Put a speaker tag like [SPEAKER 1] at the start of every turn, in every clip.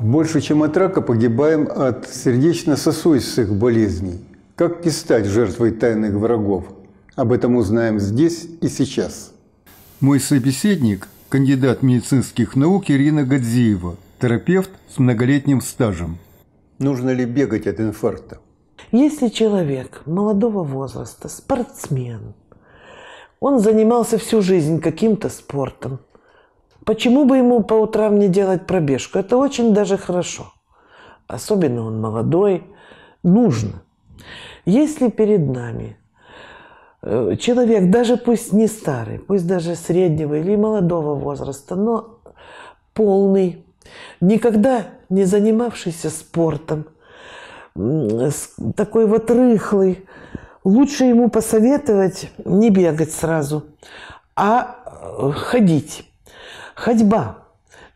[SPEAKER 1] Больше, чем от рака, погибаем от сердечно-сосудистых болезней. Как не стать жертвой тайных врагов? Об этом узнаем здесь и сейчас. Мой собеседник – кандидат медицинских наук Ирина Гадзиева, терапевт с многолетним стажем. Нужно ли бегать от инфаркта?
[SPEAKER 2] Если человек молодого возраста, спортсмен, он занимался всю жизнь каким-то спортом. Почему бы ему по утрам не делать пробежку? Это очень даже хорошо. Особенно он молодой. Нужно. Если перед нами э, человек, даже пусть не старый, пусть даже среднего или молодого возраста, но полный, никогда не занимавшийся спортом, такой вот рыхлый, лучше ему посоветовать не бегать сразу, а э, ходить. Ходьба.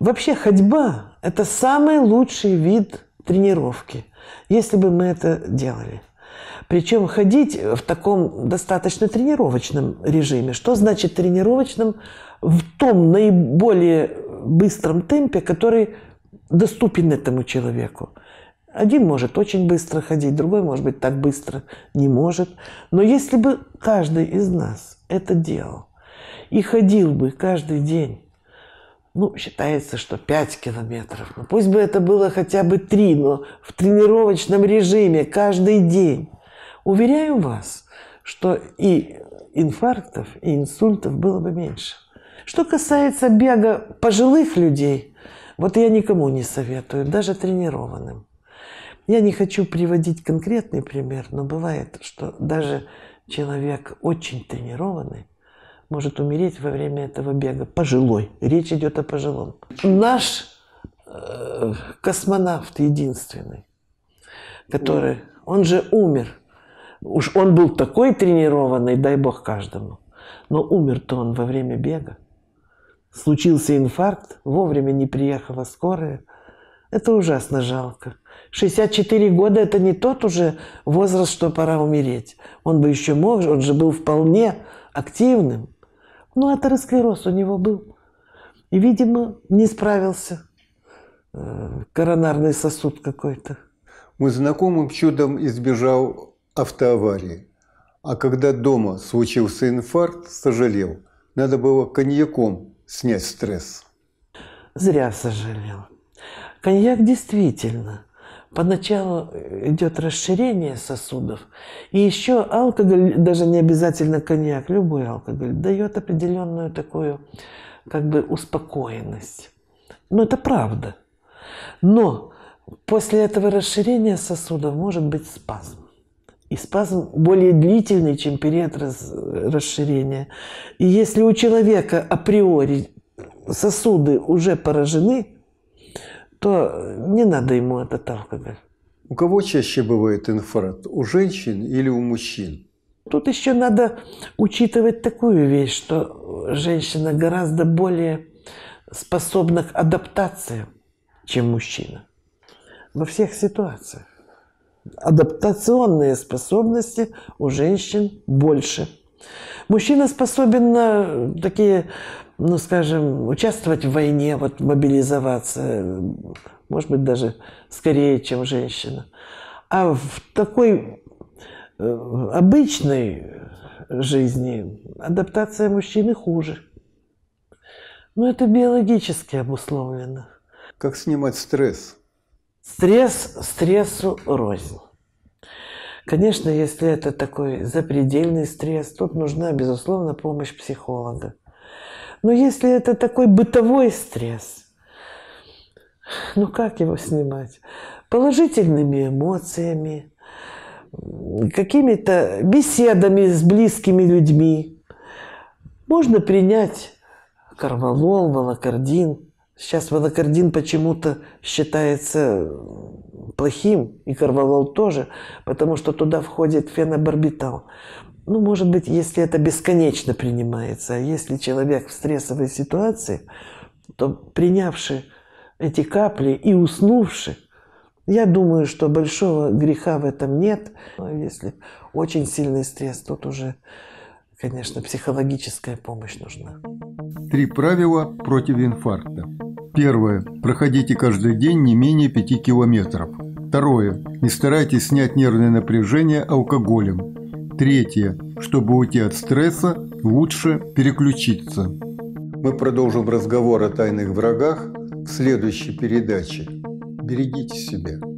[SPEAKER 2] Вообще ходьба – это самый лучший вид тренировки, если бы мы это делали. Причем ходить в таком достаточно тренировочном режиме. Что значит тренировочном? В том наиболее быстром темпе, который доступен этому человеку. Один может очень быстро ходить, другой, может быть, так быстро не может. Но если бы каждый из нас это делал и ходил бы каждый день, ну, считается, что 5 километров. Ну, пусть бы это было хотя бы 3, но в тренировочном режиме каждый день. Уверяю вас, что и инфарктов, и инсультов было бы меньше. Что касается бега пожилых людей, вот я никому не советую, даже тренированным. Я не хочу приводить конкретный пример, но бывает, что даже человек очень тренированный может умереть во время этого бега. Пожилой. Речь идет о пожилом. Наш э, космонавт единственный, который, он же умер. Уж он был такой тренированный, дай бог каждому. Но умер-то он во время бега. Случился инфаркт, вовремя не приехала скорая – это ужасно жалко. 64 года – это не тот уже возраст, что пора умереть. Он бы еще мог, он же был вполне активным. Ну, атеросклероз у него был. И, видимо, не справился э, коронарный сосуд какой-то.
[SPEAKER 1] Мы знакомым чудом избежал автоаварии. А когда дома случился инфаркт, сожалел. Надо было коньяком снять стресс.
[SPEAKER 2] Зря сожалел. Коньяк действительно. Поначалу э, идет расширение сосудов. И еще алкоголь, даже не обязательно коньяк, любой алкоголь, дает определенную такую как бы успокоенность. Но ну, это правда. Но после этого расширения сосудов может быть спазм. И спазм более длительный, чем период раз, э, расширения. И если у человека априори сосуды уже поражены, то не надо ему этот алкоголь. У кого чаще
[SPEAKER 1] бывает инфаркт? У женщин или у мужчин?
[SPEAKER 2] Тут еще надо учитывать такую вещь, что женщина гораздо более способна к адаптации, чем мужчина. Во всех ситуациях. Адаптационные способности у женщин больше. Мужчина способен на такие, ну, скажем, участвовать в войне, вот мобилизоваться, может быть, даже скорее, чем женщина. А в такой э, обычной жизни адаптация мужчины хуже. Но ну, это биологически обусловлено.
[SPEAKER 1] Как снимать стресс?
[SPEAKER 2] Стресс
[SPEAKER 1] стрессу рознь.
[SPEAKER 2] Конечно, если это такой запредельный стресс, тут нужна, безусловно, помощь психолога. Но если это такой бытовой стресс, ну как его снимать? Положительными эмоциями, какими-то беседами с близкими людьми. Можно принять карвалол, волокардин. Сейчас волокардин почему-то считается плохим, и корвалол тоже, потому что туда входит фенобарбитал. Ну, может быть, если это бесконечно принимается, а если человек в стрессовой ситуации, то принявший эти капли и уснувший, я думаю, что большого греха в этом нет. Но если очень сильный стресс, тут уже, конечно, психологическая помощь нужна.
[SPEAKER 1] Три правила против инфаркта. Первое. Проходите каждый день не менее 5 километров. Второе. Не старайтесь снять нервное напряжение алкоголем. Третье. Чтобы уйти от стресса, лучше переключиться. Мы продолжим разговор о тайных врагах в следующей передаче. Берегите себя.